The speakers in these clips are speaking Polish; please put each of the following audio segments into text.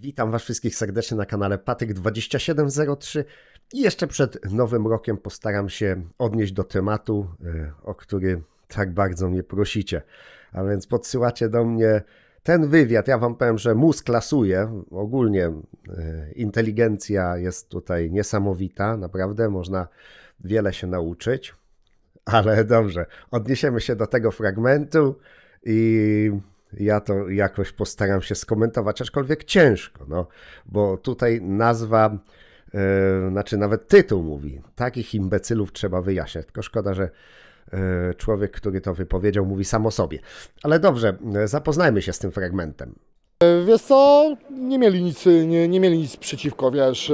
Witam Was wszystkich serdecznie na kanale Patyk2703 i jeszcze przed nowym rokiem postaram się odnieść do tematu, y, o który tak bardzo mnie prosicie. A więc podsyłacie do mnie ten wywiad. Ja Wam powiem, że mózg klasuje. Ogólnie y, inteligencja jest tutaj niesamowita, naprawdę można wiele się nauczyć. Ale dobrze, odniesiemy się do tego fragmentu i ja to jakoś postaram się skomentować, aczkolwiek ciężko, no, bo tutaj nazwa, yy, znaczy nawet tytuł mówi, takich imbecylów trzeba wyjaśniać. Tylko szkoda, że yy, człowiek, który to wypowiedział, mówi sam o sobie. Ale dobrze, e, zapoznajmy się z tym fragmentem. Wiesz co, nie mieli nic, nie, nie mieli nic przeciwko, wiesz,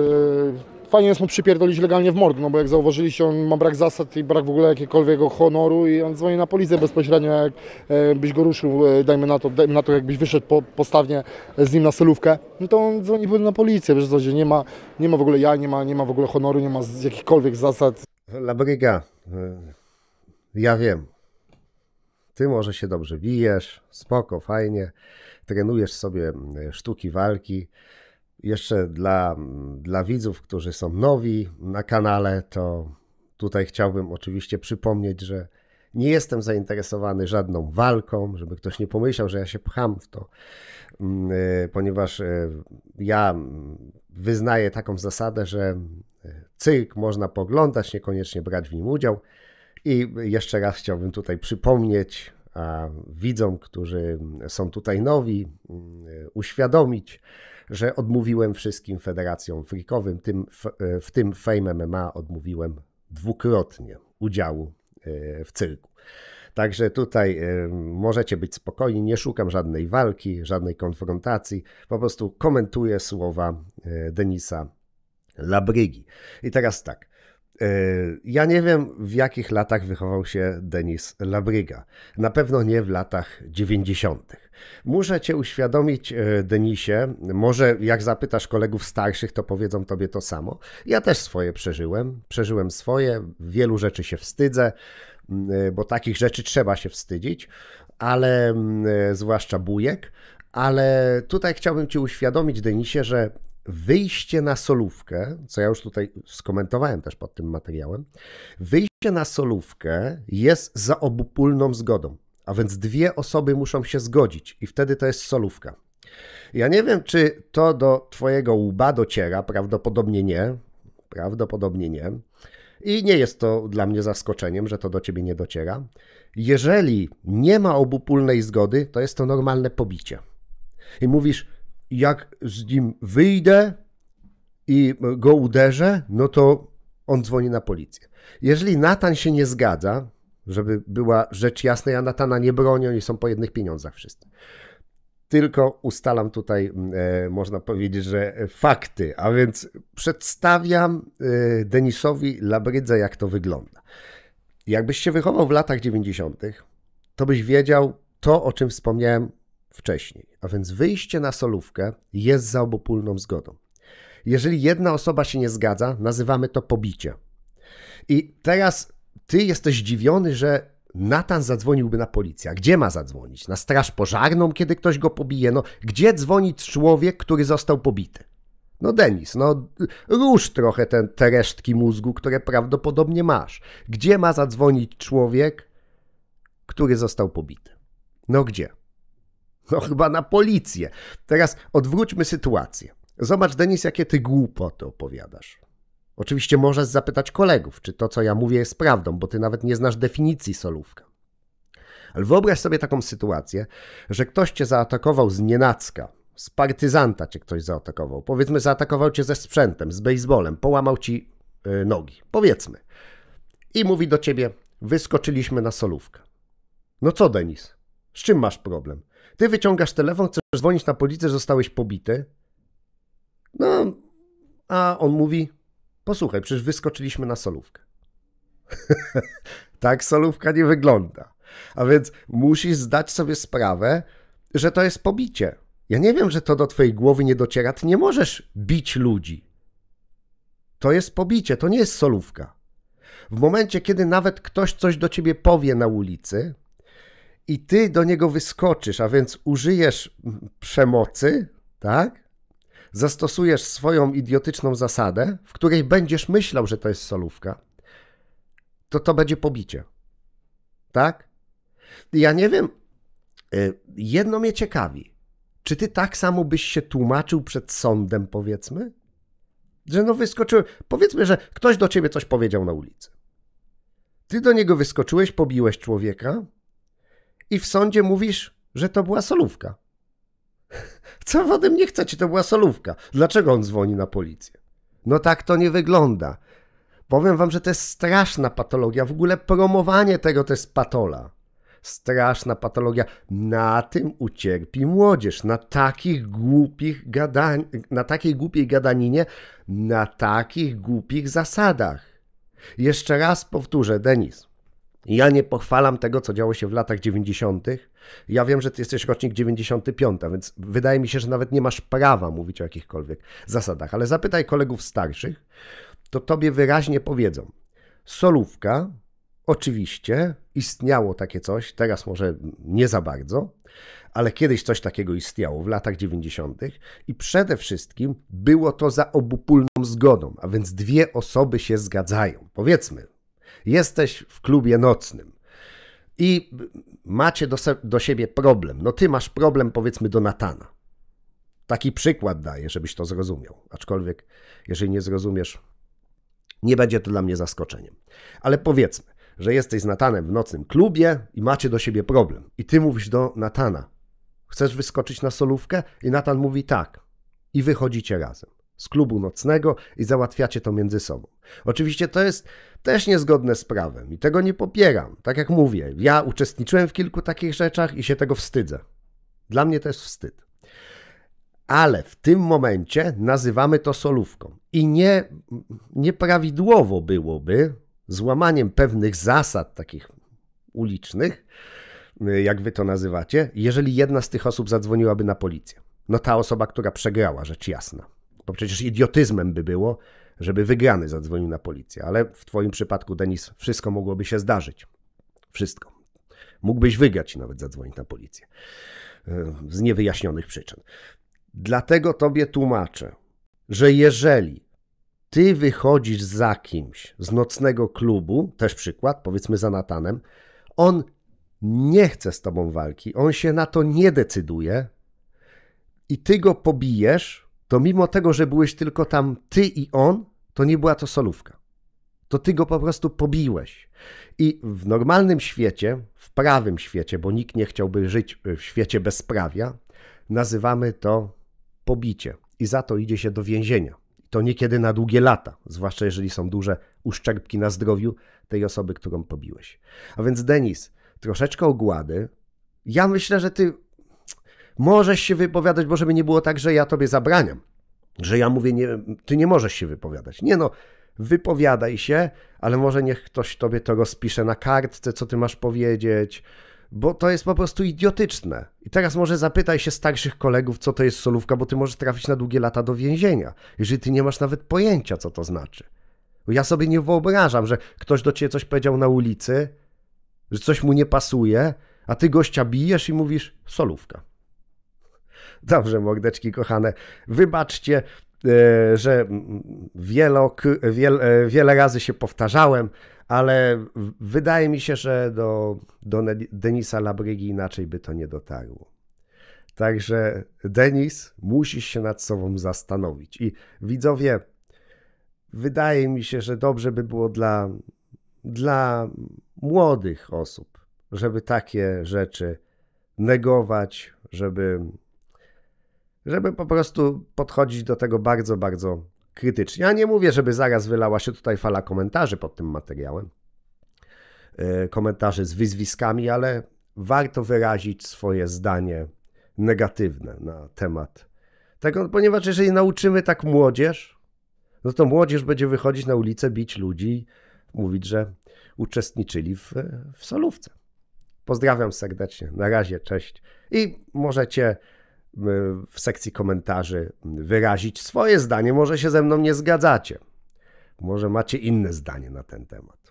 fajnie jest mu przypierdolić legalnie w mordu, no bo jak zauważyliście, on ma brak zasad i brak w ogóle jakiegokolwiek honoru i on dzwoni na policję bezpośrednio, jak e, byś go ruszył, e, dajmy na to, dajmy na to jakbyś wyszedł po, postawnie z nim na solówkę, no to on dzwoni na policję, wiesz co, nie ma, nie ma w ogóle ja, nie ma, nie ma w ogóle honoru, nie ma jakichkolwiek zasad. Labryga, e, ja wiem, ty może się dobrze bijesz, spoko, fajnie, trenujesz sobie sztuki walki, jeszcze dla, dla widzów, którzy są nowi na kanale, to tutaj chciałbym oczywiście przypomnieć, że nie jestem zainteresowany żadną walką, żeby ktoś nie pomyślał, że ja się pcham w to, mm, y, ponieważ y, ja mm, wyznaję taką zasadę, że y, cyrk można poglądać, niekoniecznie brać w nim udział. I jeszcze raz chciałbym tutaj przypomnieć widzom, którzy są tutaj nowi, mm, uświadomić, że odmówiłem wszystkim federacjom frikowym, tym, e, w tym Fame MMA odmówiłem dwukrotnie udziału e, w cyrku. Także tutaj e, możecie być spokojni, nie szukam żadnej walki, żadnej konfrontacji, po prostu komentuję słowa Denisa Labrygi. I teraz tak. E, ja nie wiem, w jakich latach wychował się Denis Labriga. Na pewno nie w latach 90. Muszę cię uświadomić, e, Denisie, może jak zapytasz kolegów starszych, to powiedzą tobie to samo. Ja też swoje przeżyłem, przeżyłem swoje, wielu rzeczy się wstydzę, e, bo takich rzeczy trzeba się wstydzić, ale zwłaszcza bujek, ale tutaj chciałbym Ci uświadomić, Denisie, że wyjście na solówkę, co ja już tutaj skomentowałem też pod tym materiałem, wyjście na solówkę jest za obopólną zgodą, a więc dwie osoby muszą się zgodzić i wtedy to jest solówka. Ja nie wiem, czy to do twojego łba dociera, prawdopodobnie nie, prawdopodobnie nie. I nie jest to dla mnie zaskoczeniem, że to do ciebie nie dociera. Jeżeli nie ma obopólnej zgody, to jest to normalne pobicie. I mówisz, jak z nim wyjdę i go uderzę, no to on dzwoni na policję. Jeżeli Natan się nie zgadza, żeby była rzecz jasna, ja Natana nie bronię, oni są po jednych pieniądzach wszyscy. Tylko ustalam tutaj, e, można powiedzieć, że fakty, a więc przedstawiam e, Denisowi Labrydze, jak to wygląda. Jakbyś się wychował w latach 90., to byś wiedział to, o czym wspomniałem wcześniej. A więc wyjście na solówkę jest za obopólną zgodą. Jeżeli jedna osoba się nie zgadza, nazywamy to pobicie. I teraz ty jesteś zdziwiony, że Natan zadzwoniłby na policję. A gdzie ma zadzwonić? Na straż pożarną, kiedy ktoś go pobije? No, gdzie dzwonić człowiek, który został pobity? No Denis, no rusz trochę ten, te resztki mózgu, które prawdopodobnie masz. Gdzie ma zadzwonić człowiek, który został pobity? No gdzie? No chyba na policję. Teraz odwróćmy sytuację. Zobacz, Denis, jakie ty głupoty opowiadasz. Oczywiście możesz zapytać kolegów, czy to, co ja mówię, jest prawdą, bo ty nawet nie znasz definicji solówka. Ale wyobraź sobie taką sytuację, że ktoś cię zaatakował z nienacka, z partyzanta cię ktoś zaatakował. Powiedzmy, zaatakował cię ze sprzętem, z baseballem, połamał ci yy, nogi. Powiedzmy. I mówi do ciebie, wyskoczyliśmy na solówkę. No co, Denis? Z czym masz problem? Ty wyciągasz telefon, chcesz dzwonić na policję, zostałeś pobity. No, a on mówi, posłuchaj, przecież wyskoczyliśmy na solówkę. tak solówka nie wygląda. A więc musisz zdać sobie sprawę, że to jest pobicie. Ja nie wiem, że to do twojej głowy nie dociera. Ty nie możesz bić ludzi. To jest pobicie, to nie jest solówka. W momencie, kiedy nawet ktoś coś do ciebie powie na ulicy, i ty do niego wyskoczysz, a więc użyjesz przemocy, tak? Zastosujesz swoją idiotyczną zasadę, w której będziesz myślał, że to jest solówka, to to będzie pobicie. Tak? Ja nie wiem, y, jedno mnie ciekawi. Czy ty tak samo byś się tłumaczył przed sądem, powiedzmy? Że no wyskoczyłem, powiedzmy, że ktoś do ciebie coś powiedział na ulicy. Ty do niego wyskoczyłeś, pobiłeś człowieka, i w sądzie mówisz, że to była solówka. Co wody mnie chcecie, to była solówka. Dlaczego on dzwoni na policję? No tak to nie wygląda. Powiem wam, że to jest straszna patologia. W ogóle promowanie tego to jest patola. Straszna patologia. Na tym ucierpi młodzież. Na takich głupich gadań, na takiej głupiej gadaninie, na takich głupich zasadach. Jeszcze raz powtórzę, Denis. Ja nie pochwalam tego, co działo się w latach 90. Ja wiem, że ty jesteś rocznik 95, więc wydaje mi się, że nawet nie masz prawa mówić o jakichkolwiek zasadach. Ale zapytaj kolegów starszych, to tobie wyraźnie powiedzą. Solówka, oczywiście, istniało takie coś, teraz może nie za bardzo, ale kiedyś coś takiego istniało w latach 90. i przede wszystkim było to za obopólną zgodą, a więc dwie osoby się zgadzają. Powiedzmy, Jesteś w klubie nocnym i macie do, do siebie problem. No ty masz problem powiedzmy do Natana. Taki przykład daję, żebyś to zrozumiał. Aczkolwiek, jeżeli nie zrozumiesz, nie będzie to dla mnie zaskoczeniem. Ale powiedzmy, że jesteś z Natanem w nocnym klubie i macie do siebie problem. I ty mówisz do Natana, chcesz wyskoczyć na solówkę? I Natan mówi tak. I wychodzicie razem z klubu nocnego i załatwiacie to między sobą. Oczywiście to jest też niezgodne z prawem i tego nie popieram. Tak jak mówię, ja uczestniczyłem w kilku takich rzeczach i się tego wstydzę. Dla mnie to jest wstyd. Ale w tym momencie nazywamy to solówką. I nie, nieprawidłowo byłoby złamaniem pewnych zasad takich ulicznych, jak wy to nazywacie, jeżeli jedna z tych osób zadzwoniłaby na policję. No ta osoba, która przegrała, rzecz jasna. Bo przecież idiotyzmem by było, żeby wygrany zadzwonił na policję, ale w Twoim przypadku, Denis, wszystko mogłoby się zdarzyć. Wszystko. Mógłbyś wygrać i nawet zadzwonić na policję. E, z niewyjaśnionych przyczyn. Dlatego Tobie tłumaczę, że jeżeli Ty wychodzisz za kimś z nocnego klubu, też przykład, powiedzmy za Natanem, on nie chce z Tobą walki, on się na to nie decyduje i Ty go pobijesz, to mimo tego, że byłeś tylko tam ty i on, to nie była to solówka. To ty go po prostu pobiłeś. I w normalnym świecie, w prawym świecie, bo nikt nie chciałby żyć w świecie bezprawia, nazywamy to pobicie. I za to idzie się do więzienia. To niekiedy na długie lata, zwłaszcza jeżeli są duże uszczerbki na zdrowiu tej osoby, którą pobiłeś. A więc, Denis, troszeczkę ogłady. Ja myślę, że ty możesz się wypowiadać, bo żeby nie było tak, że ja tobie zabraniam. Że ja mówię, nie, ty nie możesz się wypowiadać. Nie no, wypowiadaj się, ale może niech ktoś tobie to rozpisze na kartce, co ty masz powiedzieć, bo to jest po prostu idiotyczne. I teraz może zapytaj się starszych kolegów, co to jest solówka, bo ty możesz trafić na długie lata do więzienia, jeżeli ty nie masz nawet pojęcia, co to znaczy. Bo ja sobie nie wyobrażam, że ktoś do ciebie coś powiedział na ulicy, że coś mu nie pasuje, a ty gościa bijesz i mówisz solówka. Dobrze, mordeczki kochane, wybaczcie, e, że wielok, wiel, e, wiele razy się powtarzałem, ale wydaje mi się, że do, do Denisa Labrygi inaczej by to nie dotarło. Także Denis, musisz się nad sobą zastanowić. I widzowie, wydaje mi się, że dobrze by było dla, dla młodych osób, żeby takie rzeczy negować, żeby żeby po prostu podchodzić do tego bardzo, bardzo krytycznie. Ja nie mówię, żeby zaraz wylała się tutaj fala komentarzy pod tym materiałem, e, komentarzy z wyzwiskami, ale warto wyrazić swoje zdanie negatywne na temat tego, ponieważ jeżeli nauczymy tak młodzież, no to młodzież będzie wychodzić na ulicę, bić ludzi, mówić, że uczestniczyli w, w solówce. Pozdrawiam serdecznie, na razie, cześć i możecie Y, w sekcji komentarzy wyrazić swoje zdanie. Może się ze mną nie zgadzacie, może macie inne zdanie na ten temat.